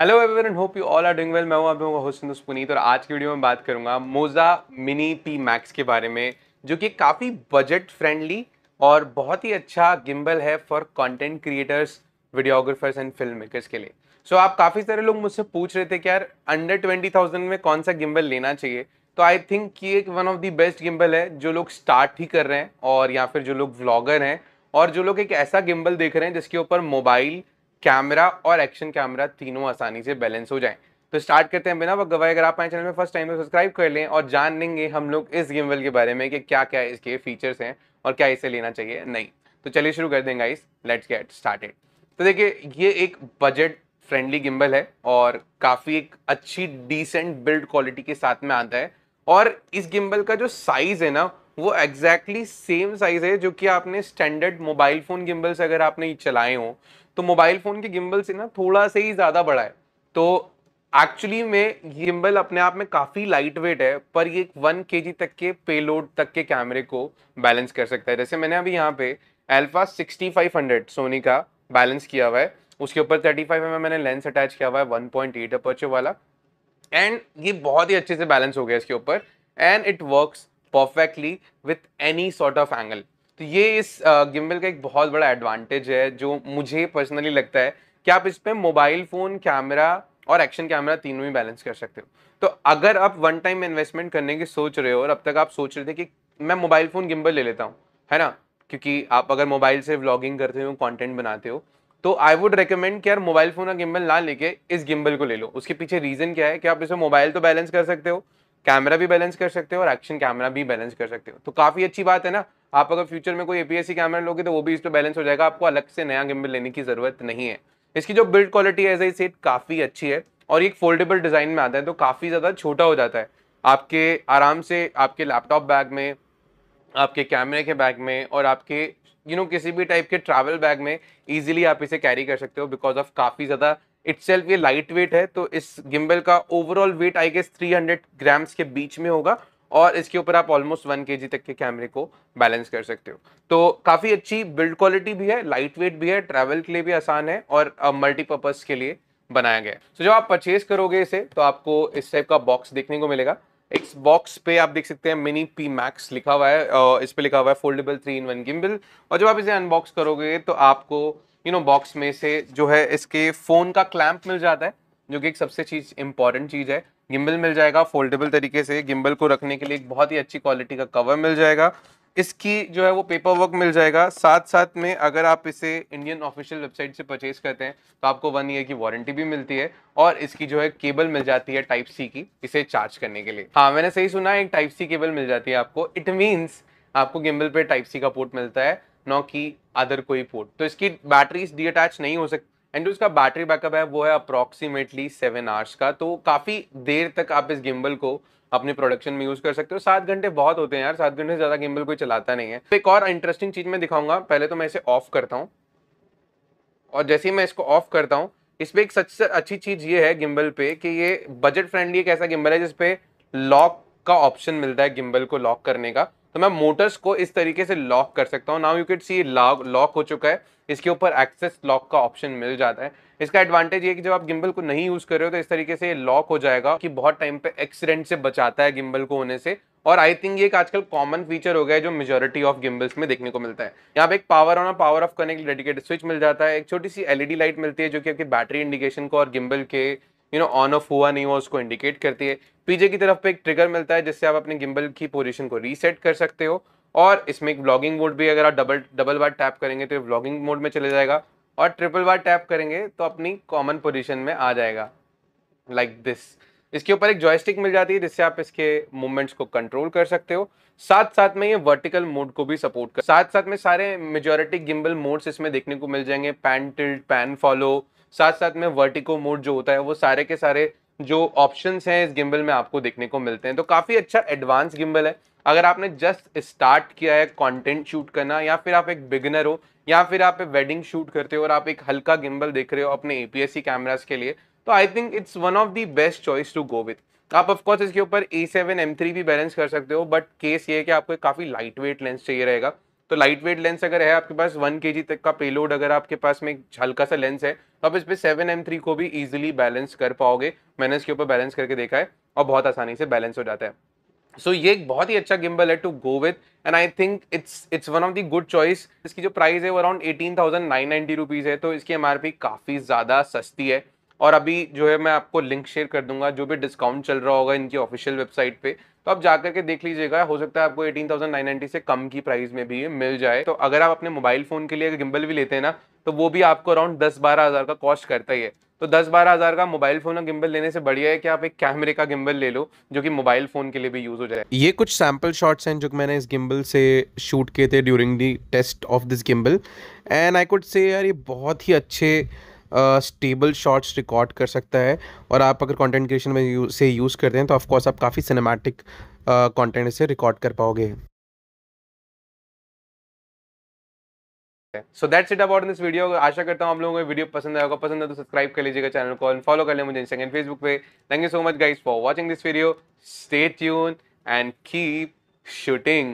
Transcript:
hello everyone hope you all are doing well मैं हूं आप लोगों का होस्ट पुनीत और आज की वीडियो में बात करूंगा मोजा मिनी पी मैक्स के बारे में जो कि काफ़ी बजट फ्रेंडली और बहुत ही अच्छा गिम्बल है for content creators videographers and film makers के लिए सो so, आप काफ़ी सारे लोग मुझसे पूछ रहे थे कि यार अंडर ट्वेंटी थाउजेंड में कौन सा गिम्बल लेना चाहिए तो आई थिंक ये एक one of the best gimbal है जो लोग स्टार्ट ही कर रहे हैं और या फिर जो लोग व्लॉगर हैं और जो लोग एक ऐसा गिम्बल देख रहे हैं जिसके ऊपर मोबाइल कैमरा और एक्शन कैमरा तीनों आसानी से बैलेंस हो जाए तो स्टार्ट करते हैं बिना वक्त गवाए अगर आप हमारे चैनल में फर्स्ट टाइम सब्सक्राइब कर लें और जान लेंगे हम लोग इस वेल के बारे में कि क्या क्या इसके फीचर्स हैं और क्या इसे लेना चाहिए नहीं तो चलिए शुरू कर देंगे इस लेट्स गेट स्टार्टेड तो देखिए ये एक बजट फ्रेंडली गिम्बल है और काफ़ी एक अच्छी डिसेंट बिल्ड क्वालिटी के साथ में आता है और इस गिम्बल का जो साइज़ है ना वो एग्जैक्टली सेम साइज़ है जो कि आपने स्टैंडर्ड मोबाइल फ़ोन गिम्बल्स अगर आपने चलाए हों तो मोबाइल फ़ोन के गिम्बल से ना थोड़ा से ही ज़्यादा बड़ा है तो एक्चुअली में गिम्बल अपने आप में काफ़ी लाइट वेट है पर ये वन के तक के पेलोड तक के कैमरे को बैलेंस कर सकता है जैसे मैंने अभी यहाँ पे alpha sixty five hundred Sony का बैलेंस किया हुआ है उसके ऊपर थर्टी फाइव में मैंने लेंस अटैच किया हुआ है वन पॉइंट एट वाला एंड ये बहुत ही अच्छे से बैलेंस हो गया इसके ऊपर and it works perfectly with any sort of angle तो ये इस गिम्बल का एक बहुत बड़ा एडवांटेज है जो मुझे पर्सनली लगता है कि आप इस पर मोबाइल फ़ोन कैमरा और एक्शन कैमरा तीनों ही बैलेंस कर सकते हो तो अगर आप वन टाइम इन्वेस्टमेंट करने की सोच रहे हो और अब तक आप सोच रहे थे कि मैं मोबाइल फ़ोन गिम्बल ले लेता हूँ है ना क्योंकि आप अगर मोबाइल से व्लॉगिंग करते हो कंटेंट बनाते हो तो आई वुड रिकमेंड कि यार मोबाइल फ़ोन और गिम्बल ना लेके इस गिम्बल को ले लो उसके पीछे रीज़न क्या है कि आप इसमें मोबाइल तो बैलेंस कर सकते हो कैमरा भी बैलेंस कर सकते हो और एक्शन कैमरा भी बैलेंस कर सकते हो तो काफ़ी अच्छी बात है ना आप अगर फ्यूचर में कोई एपीएससी कैमरा लोगे तो वो भी इस पर बैलेंस हो जाएगा आपको अलग से नया गिम्बल लेने की ज़रूरत नहीं है इसकी जो बिल्ड क्वालिटी है एज आई सेट काफ़ी अच्छी है और एक फोल्डेबल डिज़ाइन में आता है तो काफ़ी ज़्यादा छोटा हो जाता है आपके आराम से आपके लैपटॉप बैग में आपके कैमरे के बैग में और आपके यू you नो know, किसी भी टाइप के ट्रैवल बैग में इजीली आप इसे कैरी कर सकते हो बिकॉज ऑफ काफ़ी ज़्यादा इट्स ये लाइट वेट है तो इस गिम्बल का overall weight I guess 300 hundred के बीच में होगा और इसके ऊपर आप ऑलमोस्ट वन के तक के कैमरे को बैलेंस कर सकते हो तो काफ़ी अच्छी बिल्ड क्वालिटी भी है लाइट वेट भी है ट्रैवल के लिए भी आसान है और मल्टीपर्पज़ के लिए बनाया गया है so, जब आप परचेज करोगे इसे तो आपको इस टाइप का बॉक्स देखने को मिलेगा इस बॉक्स पे आप देख सकते हैं मिनी पी मैक्स लिखा हुआ है इस पे लिखा हुआ है foldable three in one gimbal और जब आप इसे अनबॉक्स करोगे तो आपको यू नो बॉक्स में से जो है इसके फ़ोन का क्लैम्प मिल जाता है जो कि एक सबसे चीज़ इंपॉर्टेंट चीज़ है गिम्बल मिल जाएगा फोल्डेबल तरीके से गिम्बल को रखने के लिए एक बहुत ही अच्छी क्वालिटी का कवर मिल जाएगा इसकी जो है वो पेपर वर्क मिल जाएगा साथ साथ में अगर आप इसे इंडियन ऑफिशियल वेबसाइट से परचेज करते हैं तो आपको वन ईयर की वारंटी भी मिलती है और इसकी जो है केबल मिल जाती है टाइप सी की इसे चार्ज करने के लिए हाँ मैंने सही सुना है एक टाइप सी केबल मिल जाती है आपको इट मीन्स आपको गिम्बल पे टाइप सी का पोर्ट मिलता है नॉ कि अदर कोई पोर्ट तो इसकी बैटरीज डी अटैच नहीं हो सकती एंड उसका बैटरी बैकअप है वो है अप्रॉक्सीमेटली सेवन आवर्स का तो काफ़ी देर तक आप इस गिम्बल को अपने प्रोडक्शन में यूज़ कर सकते हो सात घंटे बहुत होते हैं यार सात घंटे से ज़्यादा गिम्बल कोई चलाता नहीं है तो एक और इंटरेस्टिंग चीज़ मैं दिखाऊंगा पहले तो मैं इसे ऑफ करता हूँ और जैसे ही मैं इसको ऑफ करता हूँ इस पर एक सबसे अच्छी चीज़ ये है गिम्बल पे कि ये बजट फ्रेंडली एक ऐसा गिम्बल है जिसपे लॉक का ऑप्शन मिलता है गिम्बल को लॉक करने का तो मैं मोटर्स को इस तरीके से लॉक कर सकता हूँ now you can see lock हो चुका है इसके ऊपर एक्सेस लॉक का ऑप्शन मिल जाता है इसका एडवांटेज ये कि जब आप गिम्बल को नहीं यूज़ कर रहे हो तो इस तरीके से ये लॉक हो जाएगा कि बहुत टाइम पे एक्सीडेंट से बचाता है गिम्बल को होने से और आई थिंक ये एक आजकल कॉमन फीचर हो गया है जो मेजोरिटी ऑफ गिम्बल्स में देखने को मिलता है यहाँ पे एक पावर ऑन और पावर ऑफ करने के लिए डेडिकेटेड स्विच मिल जाता है एक छोटी सी एलईडी लाइट मिलती है जो कि आपकी बैटरी इंडिकेशन को और गिम्बल के यू नो ऑन ऑफ हुआ नहीं हुआ उसको इंडिकेट करती है पीजे की तरफ पे एक ट्रिगर मिलता है जिससे आप अपने गिम्बल की पोजीशन को रीसेट कर सकते हो और इसमें एक ब्लॉगिंग मोड भी अगर आप डबल डबल बार टैप करेंगे तो ब्लॉगिंग मोड में चले जाएगा और ट्रिपल बार टैप करेंगे तो अपनी कॉमन पोजिशन में आ जाएगा लाइक like दिस इसके ऊपर एक जॉयस्टिक मिल जाती है जिससे आप इसके मूवमेंट्स को कंट्रोल कर सकते हो साथ साथ में ये वर्टिकल मोड को भी सपोर्ट कर साथ साथ में सारे मेजोरिटी गिम्बल मोड्स इसमें देखने को मिल जाएंगे पैन टिल्ट पैन फॉलो साथ साथ में वर्टिको मोड जो होता है वो सारे के सारे जो ऑप्शन हैं इस गिम्बल में आपको देखने को मिलते हैं तो काफ़ी अच्छा एडवांस गिम्बल है अगर आपने जस्ट स्टार्ट किया है कंटेंट शूट करना या फिर आप एक बिगनर हो या फिर आप वेडिंग शूट करते हो और आप एक हल्का गिम्बल देख रहे हो अपने एपीएससी कैमरास के लिए तो I think it's one of the best choice to go with आप ऑफकोर्स इसके ऊपर ए सेवन एम थ्री भी बैलेंस कर सकते हो बट केस ये है कि आपको काफ़ी लाइट वेट लेंस चाहिए रहेगा तो लाइट वेट लेंस अगर है आपके पास वन के तक का पेलोड अगर आपके पास में एक हल्का सा लेंस है तो आप इस पर सेवन एम थ्री को भी ईजिली बैलेंस कर पाओगे मैंने इसके ऊपर बैलेंस करके देखा है और बहुत आसानी से बैलेंस हो जाता है सो so, ये एक बहुत ही अच्छा गिम्बल है to go with and I think it's it's one of the good choice इसकी जो प्राइस है वो around eighteen thousand nine ninety rupees है तो इसकी एम काफ़ी ज़्यादा सस्ती है और अभी जो है मैं आपको लिंक शेयर कर दूंगा जो भी डिस्काउंट चल रहा होगा इनकी ऑफिशियल वेबसाइट पे तो आप जाकर के देख लीजिएगा हो सकता है आपको 18,990 से कम की प्राइस में भी मिल जाए तो अगर आप अपने मोबाइल फोन के लिए गिम्बल भी लेते हैं ना तो वो भी आपको अराउंड दस बारह हज़ार का कॉस्ट करता ही है तो दस बारह हज़ार का मोबाइल फ़ोन का गिम्बल लेने से बढ़िया है कि आप एक कैमरे का गिम्बल ले लो जो कि मोबाइल फ़ोन के लिए भी यूज़ हो जाए ये कुछ सैम्पल शॉट्स हैं जो कि मैंने इस गिम्बल से शूट किए थे during the test of this gimbal and I could say यार ये बहुत ही अच्छे स्टेबल शॉट्स रिकॉर्ड कर सकता है और आप अगर कंटेंट क्रिएशन में यू, से यूज़ करते हैं तो ऑफकोर्स आप काफ़ी सिनेमैटिक कंटेंट से रिकॉर्ड कर पाओगे so that's it about this video आशा करता हूँ आप लोगों को वीडियो पसंद आएगा पसंद है तो सब्सक्राइब कर लीजिएगा चैनल को एंड फॉलो कर लें मुझे इंस्टाग्राम फेसबुक पे thank you so much guys for watching this video stay tuned and keep shooting